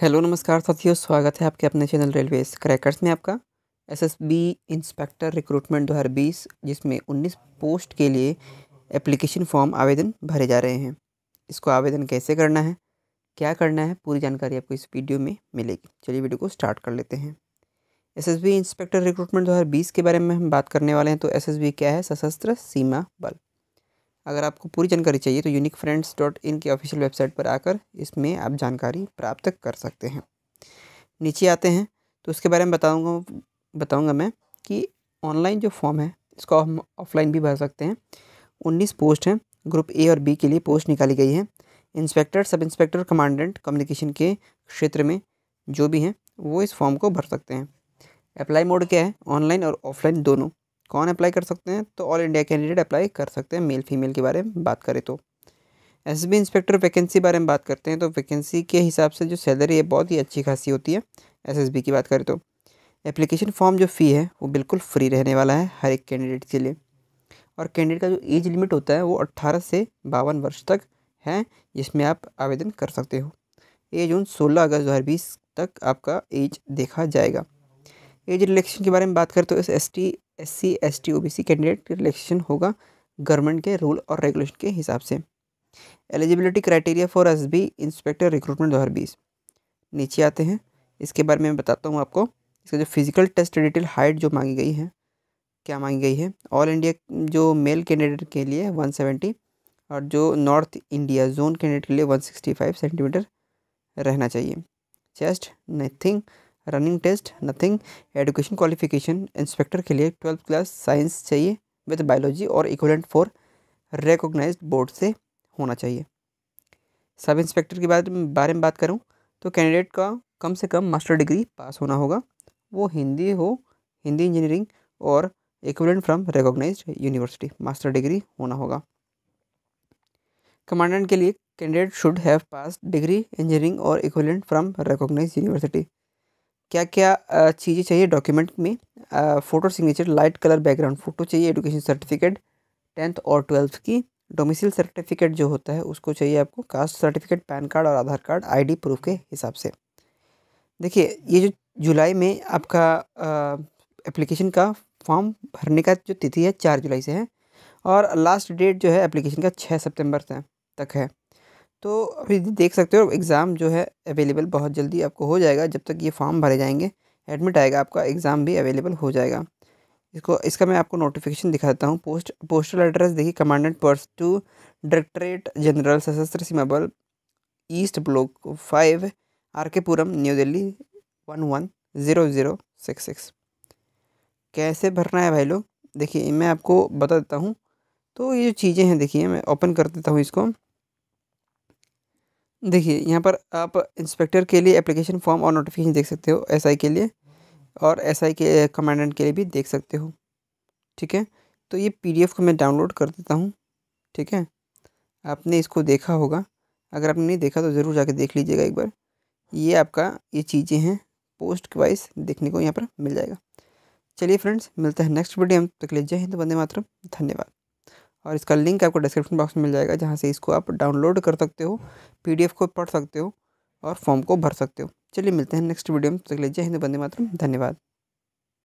hello नमस्कार साथियों स्वागत है आपके अपने चैनल रेलवे क्रैकर्स में आपका एसएसबी इंस्पेक्टर रिक्रूटमेंट 2020 जिसमें 19 पोस्ट के लिए एप्लीकेशन फॉर्म आवेदन भरे जा रहे हैं इसको आवेदन कैसे करना है क्या करना है पूरी जानकारी आपको इस वीडियो में मिलेगी चलिए वीडियो को स्टार्ट कर लेते हैं एस इंस्पेक्टर रिक्रूटमेंट दो के बारे में हम बात करने वाले हैं तो एस क्या है सशस्त्र सीमा बल अगर आपको पूरी जानकारी चाहिए तो यूनिक फ्रेंड्स डॉट इन की ऑफिशियल वेबसाइट पर आकर इसमें आप जानकारी प्राप्त कर सकते हैं नीचे आते हैं तो उसके बारे में बताऊँगा बताऊँगा मैं कि ऑनलाइन जो फॉर्म है इसको हम ऑफलाइन भी भर सकते हैं उन्नीस पोस्ट हैं ग्रुप ए और बी के लिए पोस्ट निकाली गई है inspector sub inspector commandant communication के क्षेत्र में जो भी हैं वो इस फॉर्म को भर सकते हैं अप्लाई मोड क्या है ऑनलाइन और ऑफलाइन दोनों कौन अप्लाई कर सकते हैं तो ऑल इंडिया कैंडिडेट अप्लाई कर सकते हैं मेल फीमेल के बारे में बात करें तो एस बी इंस्पेक्टर वैकेंसी बारे में बात करते हैं तो वैकेंसी के हिसाब से जो सैलरी है बहुत ही अच्छी खासी होती है एस की बात करें तो एप्लीकेशन फॉर्म जो फ़ी है वो बिल्कुल फ्री रहने वाला है हर एक कैंडिडेट के लिए और कैंडिडेट का जो एज लिमिट होता है वो अट्ठारह से बावन वर्ष तक है जिसमें आप आवेदन कर सकते हो एज उन सोलह अगस्त दो हज़ार बीस तक आपका एज देखा जाएगा एज रिलेक्शन के बारे में बात करें तो S S T S C S T O B C candidate selection होगा गवर्नमेंट के रूल और रेगुलेशन के हिसाब से eligibility criteria for S B inspector recruitment दो हज़ार बीस नीचे आते हैं इसके बारे में मैं बताता हूँ आपको इसका जो फिजिकल टेस्ट डिटेल हाइट जो मांगी गई है क्या मांगी गई है ऑल इंडिया जो मेल कैंडिडेट के लिए वन सेवेंटी और जो नॉर्थ इंडिया जोन कैंडिडेट के लिए वन सिक्सटी फाइव सेंटीमीटर रहना चाहिए chest nothing running test nothing education qualification inspector के लिए ट्वेल्थ क्लास साइंस चाहिए विद बायोलॉजी और इक्वलेंट फॉर रिकोगनाइज बोर्ड से होना चाहिए सब इंस्पेक्टर के बारे में बारे में बात करूँ तो कैंडिडेट का कम से कम मास्टर डिग्री पास होना होगा वो हिंदी हो हिंदी इंजीनियरिंग और equivalent from recognise university master degree होना होगा कमांडेंट के लिए candidate should have pass degree engineering और इक्वलेंट फ्रॉम रिकोगनाइज यूनिवर्सिटी क्या क्या चीज़ें चाहिए डॉक्यूमेंट में photo signature light colour background photo चाहिए एडुकेशन सर्टिफिकेट टेंथ और ट्वेल्थ की डोमिसल सर्टिफिकेट जो होता है उसको चाहिए आपको कास्ट सर्टिफिकेट पैन कार्ड और आधार कार्ड आईडी प्रूफ के हिसाब से देखिए ये जो जुलाई में आपका एप्लीकेशन का फॉर्म भरने का जो तिथि है चार जुलाई से है और लास्ट डेट जो है एप्लीकेशन का छः सितंबर तक है तो अभी देख सकते हो एग्ज़ाम जो है अवेलेबल बहुत जल्दी आपको हो जाएगा जब तक ये फॉर्म भरे जाएंगे एडमिट आएगा आपका एग्ज़ाम भी अवेलेबल हो जाएगा इसको इसका मैं आपको नोटिफिकेशन दिखाता हूँ पोस्ट पोस्टल एड्रेस देखिए commandant pers to directorate general Sashastra Seema Bal east block five R K Puram new Delhi one one zero zero six six कैसे भरना है भाई लोग देखिए मैं आपको बता देता हूँ तो ये जो चीज़ें हैं देखिए मैं ओपन कर देता हूँ इसको देखिए यहाँ पर आप इंस्पेक्टर के लिए एप्लीकेशन फॉर्म और नोटिफिकेशन देख सकते हो एसआई के लिए और एसआई के कमांडेंट के लिए भी देख सकते हो ठीक है तो ये पीडीएफ को मैं डाउनलोड कर देता हूँ ठीक है आपने इसको देखा होगा अगर आपने नहीं देखा तो ज़रूर जाके देख लीजिएगा एक बार ये आपका ये चीज़ें हैं पोस्ट वाइज देखने को यहाँ पर मिल जाएगा चलिए फ्रेंड्स मिलते हैं नेक्स्ट वीडियो हम तक ले जय हिंद बंदे मात्र धन्यवाद और इसका लिंक आपको डिस्क्रिप्शन बॉक्स में मिल जाएगा जहाँ से इसको आप डाउनलोड कर सकते हो पी को पढ़ सकते हो और फॉर्म को भर सकते हो चलिए मिलते हैं नेक्स्ट वीडियो में तो लीजिए हिंद बंदे मातरम धन्यवाद